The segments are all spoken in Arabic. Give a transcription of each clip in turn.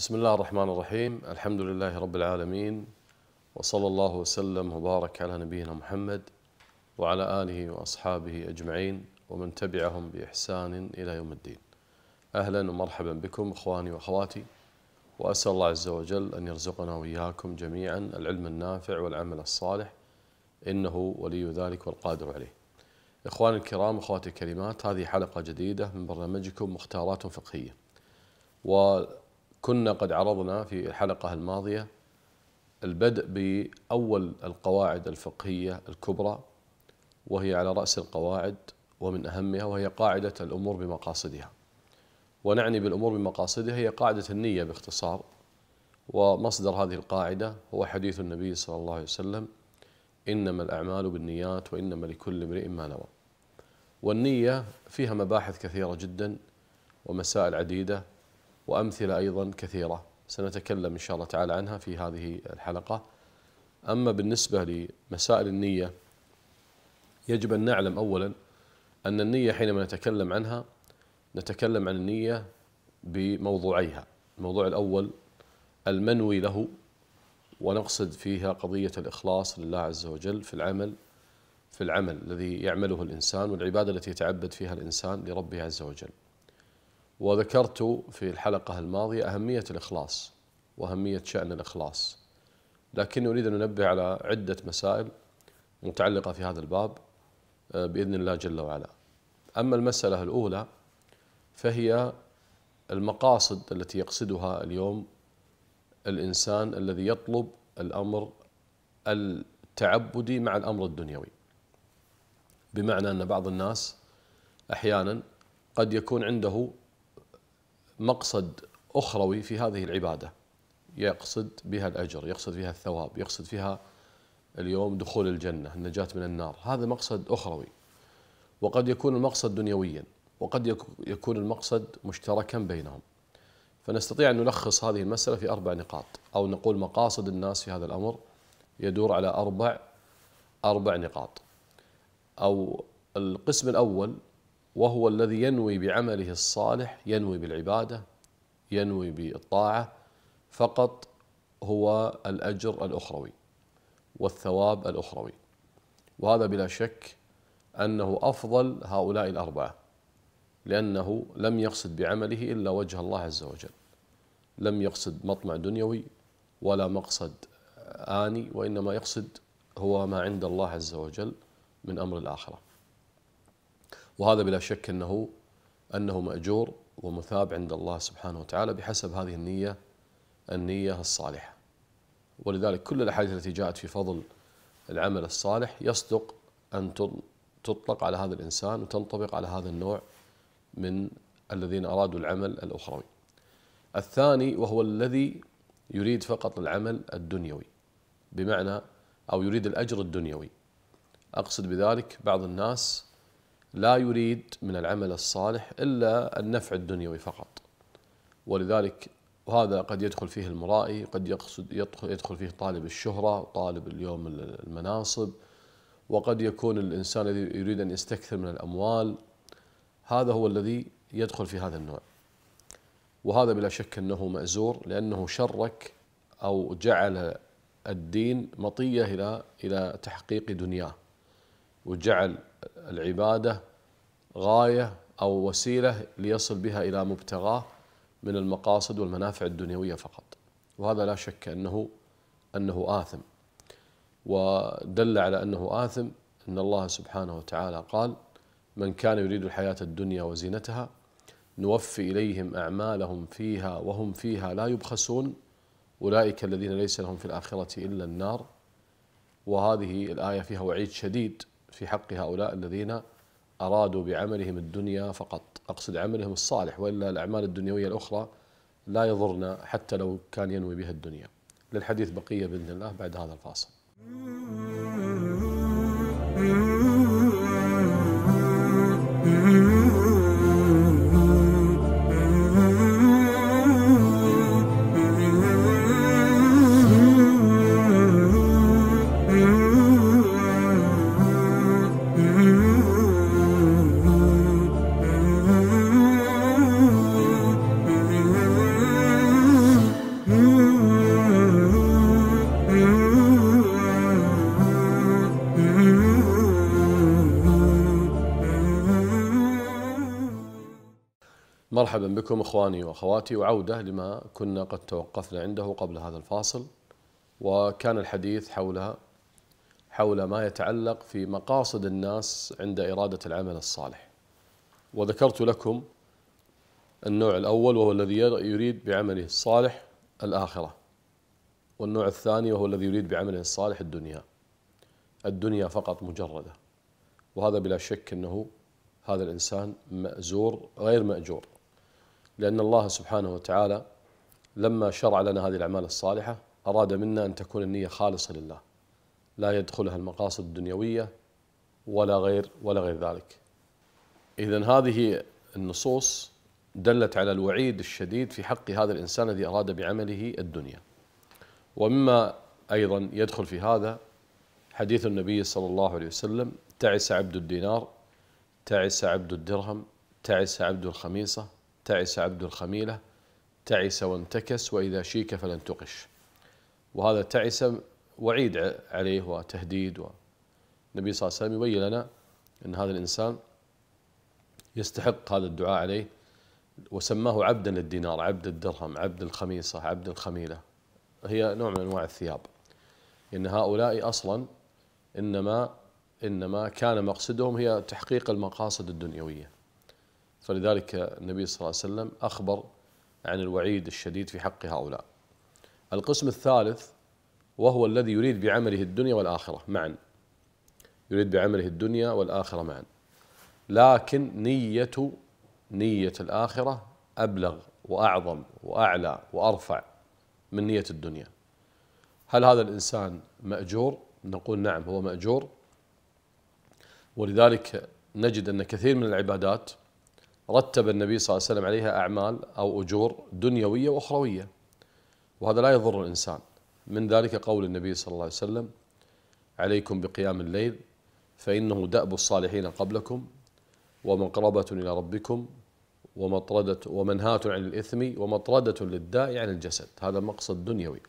بسم الله الرحمن الرحيم الحمد لله رب العالمين وصلى الله وسلم وبارك على نبينا محمد وعلى آله وأصحابه أجمعين ومن تبعهم بإحسان إلى يوم الدين أهلا ومرحبا بكم إخواني وأخواتي وأسأل الله عز وجل أن يرزقنا وإياكم جميعا العلم النافع والعمل الصالح إنه ولي ذلك والقادر عليه إخواني الكرام أخواتي الكريمات هذه حلقة جديدة من برنامجكم مختارات فقهية كنا قد عرضنا في الحلقة الماضية البدء بأول القواعد الفقهية الكبرى وهي على رأس القواعد ومن أهمها وهي قاعدة الأمور بمقاصدها ونعني بالأمور بمقاصدها هي قاعدة النية باختصار ومصدر هذه القاعدة هو حديث النبي صلى الله عليه وسلم إنما الأعمال بالنيات وإنما لكل امرئ ما نوى والنية فيها مباحث كثيرة جدا ومسائل عديدة وأمثلة أيضا كثيرة سنتكلم إن شاء الله تعالى عنها في هذه الحلقة أما بالنسبة لمسائل النية يجب أن نعلم أولا أن النية حينما نتكلم عنها نتكلم عن النية بموضوعيها الموضوع الأول المنوي له ونقصد فيها قضية الإخلاص لله عز وجل في العمل في العمل الذي يعمله الإنسان والعبادة التي يتعبد فيها الإنسان لربه عز وجل وذكرت في الحلقة الماضية أهمية الإخلاص وأهمية شأن الإخلاص لكني أريد أن أنبه على عدة مسائل متعلقة في هذا الباب آه، بإذن الله جل وعلا أما المسألة الأولى فهي المقاصد التي يقصدها اليوم الإنسان الذي يطلب الأمر التعبدي مع الأمر الدنيوي بمعنى أن بعض الناس أحيانا قد يكون عنده مقصد اخروي في هذه العباده يقصد بها الاجر، يقصد فيها الثواب، يقصد فيها اليوم دخول الجنه، النجاه من النار، هذا مقصد اخروي. وقد يكون المقصد دنيويا، وقد يكون المقصد مشتركا بينهم. فنستطيع ان نلخص هذه المساله في اربع نقاط، او نقول مقاصد الناس في هذا الامر يدور على اربع اربع نقاط. او القسم الاول وهو الذي ينوي بعمله الصالح ينوي بالعباده ينوي بالطاعه فقط هو الاجر الاخروي والثواب الاخروي وهذا بلا شك انه افضل هؤلاء الاربعه لانه لم يقصد بعمله الا وجه الله عز وجل لم يقصد مطمع دنيوي ولا مقصد اني وانما يقصد هو ما عند الله عز وجل من امر الاخره وهذا بلا شك انه انه ماجور ومثاب عند الله سبحانه وتعالى بحسب هذه النيه النيه الصالحه. ولذلك كل الاحاديث التي جاءت في فضل العمل الصالح يصدق ان تطلق على هذا الانسان وتنطبق على هذا النوع من الذين ارادوا العمل الاخروي. الثاني وهو الذي يريد فقط العمل الدنيوي بمعنى او يريد الاجر الدنيوي. اقصد بذلك بعض الناس لا يريد من العمل الصالح الا النفع الدنيوي فقط ولذلك وهذا قد يدخل فيه المرائي قد يقصد يدخل, يدخل فيه طالب الشهرة طالب اليوم المناصب وقد يكون الإنسان الذي يريد أن يستكثر من الأموال هذا هو الذي يدخل في هذا النوع وهذا بلا شك أنه مأزور لأنه شرك أو جعل الدين مطية إلى إلى تحقيق دنياه وجعل العباده غايه او وسيله ليصل بها الى مبتغاه من المقاصد والمنافع الدنيويه فقط وهذا لا شك انه انه آثم ودل على انه آثم ان الله سبحانه وتعالى قال من كان يريد الحياه الدنيا وزينتها نوفي اليهم اعمالهم فيها وهم فيها لا يبخسون اولئك الذين ليس لهم في الاخره الا النار وهذه الايه فيها وعيد شديد في حق هؤلاء الذين أرادوا بعملهم الدنيا فقط أقصد عملهم الصالح وإلا الأعمال الدنيوية الأخرى لا يضرنا حتى لو كان ينوي بها الدنيا للحديث بقية بإذن الله بعد هذا الفاصل مرحبا بكم اخواني واخواتي وعوده لما كنا قد توقفنا عنده قبل هذا الفاصل وكان الحديث حول حول ما يتعلق في مقاصد الناس عند اراده العمل الصالح. وذكرت لكم النوع الاول وهو الذي يريد بعمله الصالح الاخره. والنوع الثاني وهو الذي يريد بعمله الصالح الدنيا. الدنيا فقط مجرده. وهذا بلا شك انه هذا الانسان مأزور غير مأجور لأن الله سبحانه وتعالى لما شرع لنا هذه الأعمال الصالحة أراد منا أن تكون النية خالصة لله لا يدخلها المقاصد الدنيوية ولا غير ولا غير ذلك إذا هذه النصوص دلت على الوعيد الشديد في حق هذا الإنسان الذي أراد بعمله الدنيا ومما أيضا يدخل في هذا حديث النبي صلى الله عليه وسلم تعس عبد الدينار تعس عبد الدرهم تعس عبد الخميصة تعس عبد الخميلة تعس وانتكس وإذا شيك فلن تقش وهذا تعس وعيد عليه وتهديد والنبي صلى الله عليه وسلم يبين لنا أن هذا الإنسان يستحق هذا الدعاء عليه وسماه عبدا للدينار عبد الدرهم عبد الخميصة عبد الخميلة هي نوع من أنواع الثياب إن هؤلاء أصلا إنما إنما كان مقصدهم هي تحقيق المقاصد الدنيوية فلذلك النبي صلى الله عليه وسلم أخبر عن الوعيد الشديد في حق هؤلاء القسم الثالث وهو الذي يريد بعمله الدنيا والآخرة معا يريد بعمله الدنيا والآخرة معا لكن نية نية الآخرة أبلغ وأعظم وأعلى وأرفع من نية الدنيا هل هذا الإنسان مأجور؟ نقول نعم هو مأجور ولذلك نجد أن كثير من العبادات رتب النبي صلى الله عليه وسلم عليها أعمال أو أجور دنيوية وأخروية وهذا لا يضر الإنسان من ذلك قول النبي صلى الله عليه وسلم عليكم بقيام الليل فإنه دأب الصالحين قبلكم ومقربة إلى ربكم ومطردة ومنهاة عن الإثم ومطردة للداء عن الجسد هذا مقصد دنيوي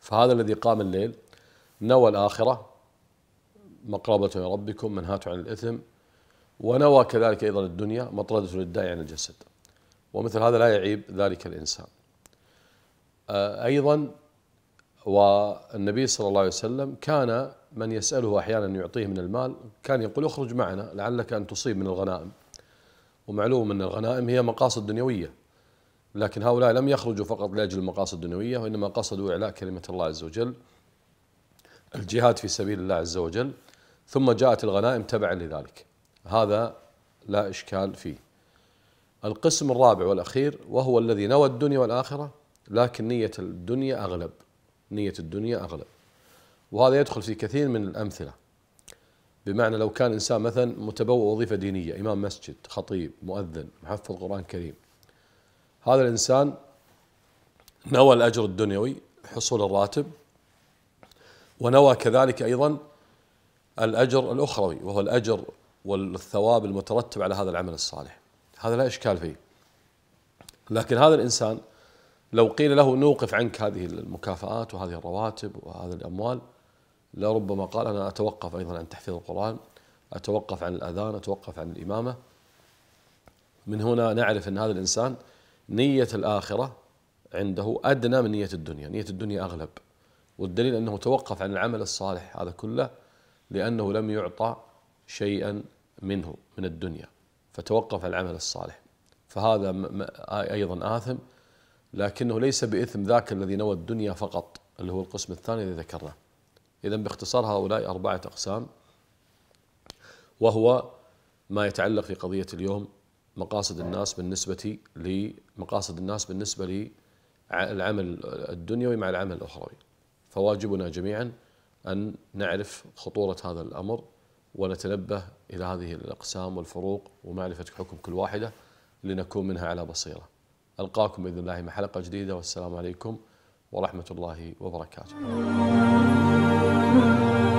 فهذا الذي قام الليل نوى الآخرة مقربة إلى ربكم منهاة عن الإثم ونوى كذلك أيضا الدنيا مطردة للداعي عن الجسد ومثل هذا لا يعيب ذلك الإنسان آه، أيضا والنبي صلى الله عليه وسلم كان من يسأله أحيانا يعطيه من المال كان يقول اخرج معنا لعلك أن تصيب من الغنائم ومعلوم أن الغنائم هي مقاصد دنيوية لكن هؤلاء لم يخرجوا فقط لأجل المقاصد الدنيوية وإنما قصدوا إعلاء كلمة الله عز وجل الجهاد في سبيل الله عز وجل ثم جاءت الغنائم تبعا لذلك هذا لا إشكال فيه القسم الرابع والأخير وهو الذي نوى الدنيا والآخرة لكن نية الدنيا أغلب نية الدنيا أغلب وهذا يدخل في كثير من الأمثلة بمعنى لو كان إنسان مثلا متبوء وظيفة دينية إمام مسجد خطيب مؤذن محفظ قرآن كريم هذا الإنسان نوى الأجر الدنيوي حصول الراتب ونوى كذلك أيضا الأجر الأخروي وهو الأجر والثواب المترتب على هذا العمل الصالح هذا لا إشكال فيه لكن هذا الإنسان لو قيل له نوقف عنك هذه المكافآت وهذه الرواتب وهذه الأموال لربما قال أنا أتوقف أيضا عن تحفيظ القرآن أتوقف عن الأذان أتوقف عن الإمامة من هنا نعرف أن هذا الإنسان نية الآخرة عنده أدنى من نية الدنيا نية الدنيا أغلب والدليل أنه توقف عن العمل الصالح هذا كله لأنه لم يعطى شيئا منه من الدنيا فتوقف العمل الصالح فهذا ايضا اثم لكنه ليس باثم ذاك الذي نوى الدنيا فقط اللي هو القسم الثاني الذي ذكرناه اذا باختصار هؤلاء اربعه اقسام وهو ما يتعلق في قضيه اليوم مقاصد الناس بالنسبه لمقاصد الناس بالنسبه للعمل الدنيوي مع العمل الاخروي فواجبنا جميعا ان نعرف خطوره هذا الامر ونتنبه إلى هذه الأقسام والفروق ومعرفة حكم كل واحدة لنكون منها على بصيرة ألقاكم بإذن الله مع حلقة جديدة والسلام عليكم ورحمة الله وبركاته